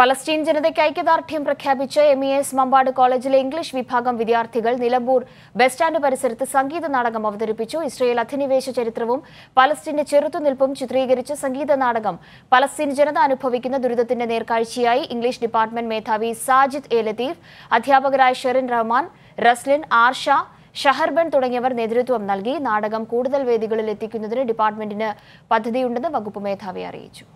Palestine ജനതയ്ക്ക് ഐക്യദാർഢ്യം പ്രഖ്യാപിച്ച് എം ഇ എസ് മമ്പാട് കോളേജിലെ ഇംഗ്ലീഷ് വിഭാഗം വിദ്യാർത്ഥികൾ നിലമ്പൂർ ബസ് സ്റ്റാൻഡ് പരിസരത്ത് സംഗീത നാടകം അവതരിപ്പിച്ചു ഇസ്രയേൽ അധിനിവേശ ചരിത്രവും പലസ്തീന്റെ ചെറുത്തുനിൽപ്പും ചിത്രീകരിച്ച സംഗീത നാടകം പലസ്തീൻ ജനത അനുഭവിക്കുന്ന ദുരിതത്തിന്റെ നേർക്കാഴ്ചയായി ഇംഗ്ലീഷ് ഡിപ്പാർട്ട്മെന്റ് മേധാവി സാജിദ് എ ലത്തീഫ് അധ്യാപകരായ ഷെറിൻ റഹ്മാൻ റസ്ലിൻ ആർഷ ഷഹർബൻ തുടങ്ങിയവർ നേതൃത്വം നൽകി നാടകം കൂടുതൽ വേദികളിൽ എത്തിക്കുന്നതിന് ഡിപ്പാർട്ട്മെന്റിന് പദ്ധതിയുണ്ടെന്ന് വകുപ്പ് മേധാവി അറിയിച്ചു